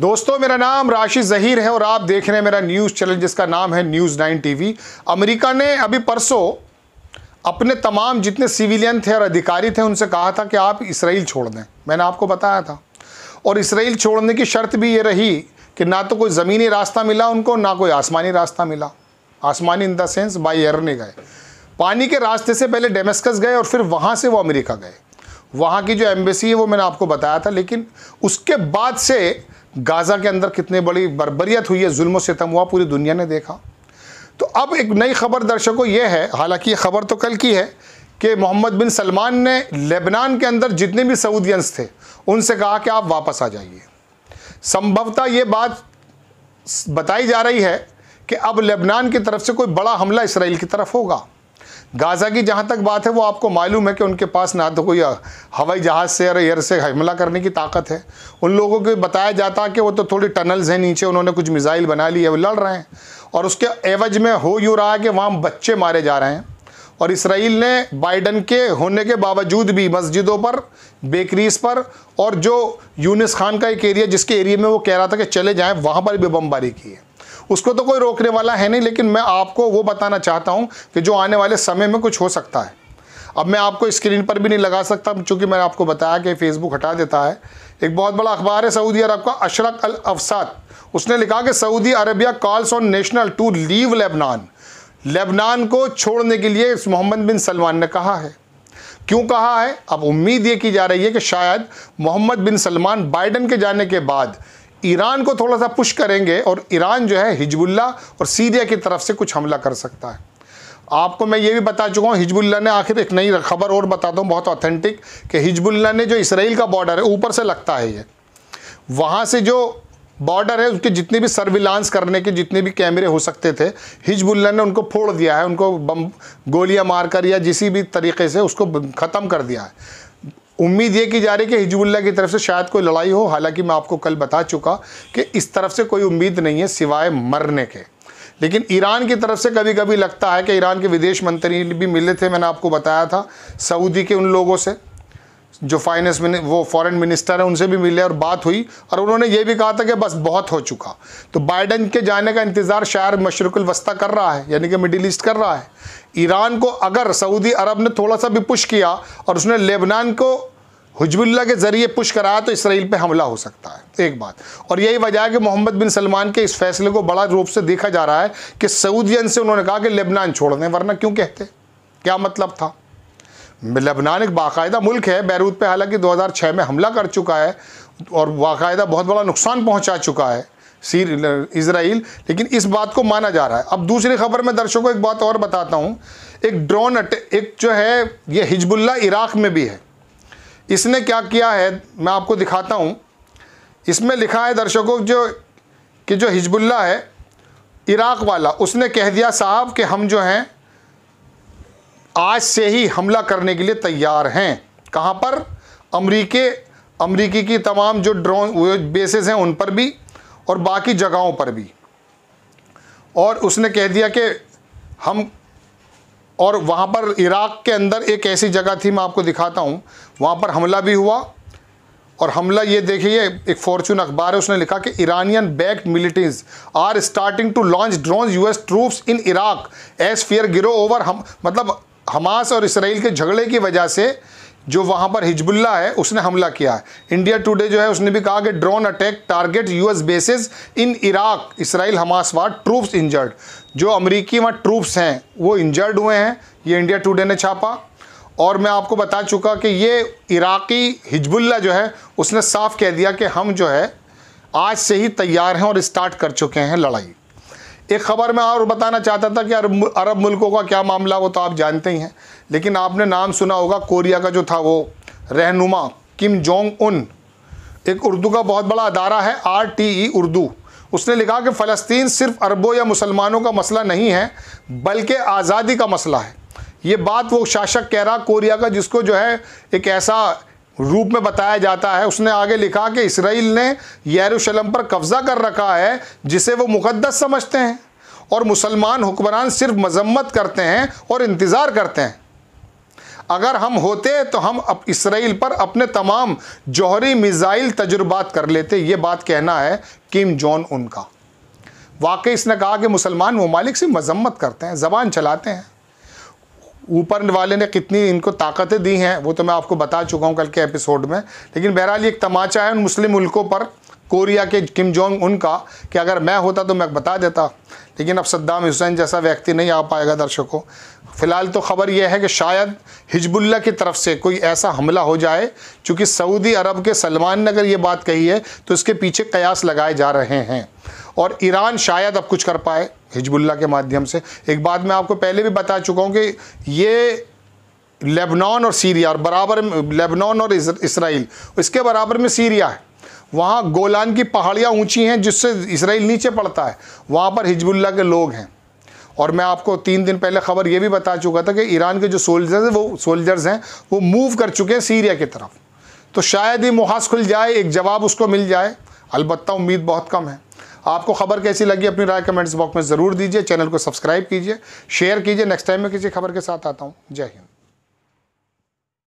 दोस्तों मेरा नाम राशि जहीर है और आप देख रहे हैं मेरा न्यूज़ चैनल जिसका नाम है न्यूज़ नाइन टीवी अमेरिका ने अभी परसों अपने तमाम जितने सिविलियन थे और अधिकारी थे उनसे कहा था कि आप इसराइल छोड़ दें मैंने आपको बताया था और इसराइल छोड़ने की शर्त भी ये रही कि ना तो कोई ज़मीनी रास्ता मिला उनको ना कोई आसमानी रास्ता मिला आसमानी in the sense by air नहीं गए पानी के रास्ते से पहले डेमस्कस गए और फिर वहाँ से वो अमेरिका गए वहाँ की जो एम्बेसी है वो मैंने आपको बताया था लेकिन उसके बाद से गाज़ा के अंदर कितनी बड़ी बरबरीत हुई है जुल्म सितम हुआ पूरी दुनिया ने देखा तो अब एक नई खबर दर्शकों ये है हालांकि ये खबर तो कल की है कि मोहम्मद बिन सलमान ने लेबनान के अंदर जितने भी सऊदियंस थे उनसे कहा कि आप वापस आ जाइए संभवतः ये बात बताई जा रही है कि अब लेबनान की तरफ से कोई बड़ा हमला इसराइल की तरफ होगा गाज़ा की जहाँ तक बात है वो आपको मालूम है कि उनके पास ना तो कोई हवाई जहाज़ से या एयर से हमला करने की ताकत है उन लोगों को बताया जाता कि वो तो थोड़ी टनल्स हैं नीचे उन्होंने कुछ मिज़ाइल बना लिए वो लड़ रहे हैं और उसके एवज में हो यूँ रहा है कि वहाँ बच्चे मारे जा रहे हैं और इसराइल ने बाइडन के होने के बावजूद भी मस्जिदों पर बेकरीज पर और जो यूनिस खान का एक एरिया जिसके एरिए में वो कह रहा था कि चले जाएँ वहाँ पर भी बमबारी की है उसको तो कोई रोकने वाला है नहीं लेकिन मैं आपको वो बताना चाहता हूँ कि जो आने वाले समय में कुछ हो सकता है अब मैं आपको स्क्रीन पर भी नहीं लगा सकता चूँकि मैंने आपको बताया कि फेसबुक हटा देता है एक बहुत बड़ा अखबार है सऊदी अरब का अशरक अल अफसाद उसने लिखा कि Saudi Arabia calls on national to leave Lebanon Lebanon को छोड़ने के लिए मोहम्मद बिन सलमान ने कहा है क्यों कहा है अब उम्मीद ये की जा रही है कि शायद मोहम्मद बिन सलमान बाइडन के जाने के बाद ईरान को थोड़ा सा पुश करेंगे और ईरान जो है हिजबुल्ला और सीरिया की तरफ से कुछ हमला कर सकता है आपको मैं ये भी बता चुका हूँ हिजबुल्ला ने आखिर एक नई खबर और बता दूँ बहुत ऑथेंटिक कि हिजबुल्ला ने जो इसराइल का बॉर्डर है ऊपर से लगता है ये वहाँ से जो बॉर्डर है उसके जितने भी सर्विलांस करने के जितने भी कैमरे हो सकते थे हिजबुल्ला ने उनको फोड़ दिया है उनको बम गोलियां मारकर या जिसी भी तरीके से उसको ख़त्म कर दिया है उम्मीद ये की जा रही है कि हिजबुल्ला की तरफ से शायद कोई लड़ाई हो हालांकि मैं आपको कल बता चुका कि इस तरफ से कोई उम्मीद नहीं है सिवाय मरने के लेकिन ईरान की तरफ से कभी कभी लगता है कि ईरान के विदेश मंत्री भी मिले थे मैंने आपको बताया था सऊदी के उन लोगों से जो फाइनेंस वो फॉरेन मिनिस्टर हैं उनसे भी मिले और बात हुई और उन्होंने ये भी कहा था कि बस बहुत हो चुका तो बाइडन के जाने का इंतज़ार शायर मशरकलवस्ता कर रहा है यानी कि मिडिल ईस्ट कर रहा है ईरान को अगर सऊदी अरब ने थोड़ा सा भी पुश किया और उसने लेबनान को हजबुल्ला के ज़रिए पुश कराया तो इसराइल पे हमला हो सकता है एक बात और यही वजह है कि मोहम्मद बिन सलमान के इस फैसले को बड़ा रूप से देखा जा रहा है कि सऊदियन से उन्होंने कहा कि लेबनान छोड़ दें वरना क्यों कहते क्या मतलब था लेबनान एक बाकायदा मुल्क है बैरूत पे हालांकि 2006 में हमला कर चुका है और बाकायदा बहुत बड़ा नुकसान पहुंचा चुका है सीर इसराइल लेकिन इस बात को माना जा रहा है अब दूसरी खबर में दर्शकों एक बात और बताता हूँ एक ड्रोन एक जो है ये हिजबुल्ला इराक़ में भी है इसने क्या किया है मैं आपको दिखाता हूँ इसमें लिखा है दर्शकों जो कि जो हिजबुल्ला है इराक़ वाला उसने कह दिया साहब कि हम जो हैं आज से ही हमला करने के लिए तैयार हैं कहाँ पर अमरीके अमरीकी की तमाम जो ड्रोन बेसिस हैं उन पर भी और बाकी जगहों पर भी और उसने कह दिया कि हम और वहाँ पर इराक़ के अंदर एक ऐसी जगह थी मैं आपको दिखाता हूँ वहाँ पर हमला भी हुआ और हमला ये देखिए एक फॉर्चून अखबार है उसने लिखा कि Iranian backed militants are starting to launch drone US troops in Iraq as fear grows over हम मतलब हमास और इसराइल के झगड़े की वजह से जो वहाँ पर हिजबुल्ला है उसने हमला किया है इंडिया टुडे जो है उसने भी कहा कि drone attack target US bases in Iraq Israel Hamas war troops injured जो अमरीकी वहाँ ट्रूप्स हैं वो इंजर्ड हुए हैं ये इंडिया टुडे ने छापा और मैं आपको बता चुका कि ये इराकी हिजबुल्ला जो है उसने साफ कह दिया कि हम जो है आज से ही तैयार हैं और स्टार्ट कर चुके हैं लड़ाई एक ख़बर मैं और बताना चाहता था कि अरब अरब मुल्कों का क्या मामला वो तो आप जानते ही हैं लेकिन आपने नाम सुना होगा कोरिया का जो था वो रहनुमा किम जोंग उन एक उर्दू का बहुत बड़ा अदारा है आर टी ई उर्दू उसने लिखा कि फ़लस्तीन सिर्फ अरबों या मुसलमानों का मसला नहीं है बल्कि आज़ादी का मसला है ये बात वो शासक कह रहा कोरिया का जिसको जो है एक ऐसा रूप में बताया जाता है उसने आगे लिखा कि इसराइल ने यरूशलेम पर कब्ज़ा कर रखा है जिसे वो मुकद्दस समझते हैं और मुसलमान हुक्मरान सिर्फ मजम्मत करते हैं और इंतज़ार करते हैं अगर हम होते तो हम अब इसराइल पर अपने तमाम जौहरी मिज़ाइल तजुर्बात कर लेते ये बात कहना है किम जॉन उनका वाकई इसने कहा कि मुसलमान ममालिक से मजम्मत करते हैं ज़बान चलाते हैं ऊपर वाले ने कितनी इनको ताकतें दी हैं वो तो मैं आपको बता चुका हूँ कल के एपिसोड में लेकिन बहरहाल ये एक तमाचा है उन मुस्लिम मुल्कों पर कोरिया के किम जोंग उनका कि अगर मैं होता तो मैं बता देता लेकिन अब सद्दाम हुसैन जैसा व्यक्ति नहीं आ पाएगा दर्शकों फ़िलहाल तो ख़बर यह है कि शायद हिजबुल्ला की तरफ से कोई ऐसा हमला हो जाए चूँकि सऊदी अरब के सलमान ने अगर ये बात कही है तो इसके पीछे कयास लगाए जा रहे हैं और ईरान शायद अब कुछ कर पाए हिजबुल्ला के माध्यम से एक बात मैं आपको पहले भी बता चुका हूँ कि ये लेबनान और सीरिया और बराबर लेबनान और इसराइल इसके बराबर में सीरिया है वहाँ गोलान की पहाड़ियाँ ऊंची हैं जिससे इसराइल नीचे पड़ता है वहाँ पर हिजबुल्ला के लोग हैं और मैं आपको तीन दिन पहले ख़बर ये भी बता चुका था कि ईरान के जो सोल्जर्स हैं वो सोल्जर्स हैं वो मूव कर चुके हैं सीरिया की तरफ तो शायद ही मुहास खुल जाए एक जवाब उसको मिल जाए अलबत्त उम्मीद बहुत कम है आपको खबर कैसी लगी अपनी राय कमेंट्स बॉक्स में ज़रूर दीजिए चैनल को सब्सक्राइब कीजिए शेयर कीजिए नेक्स्ट टाइम मैं किसी खबर के साथ आता हूँ जय हिंद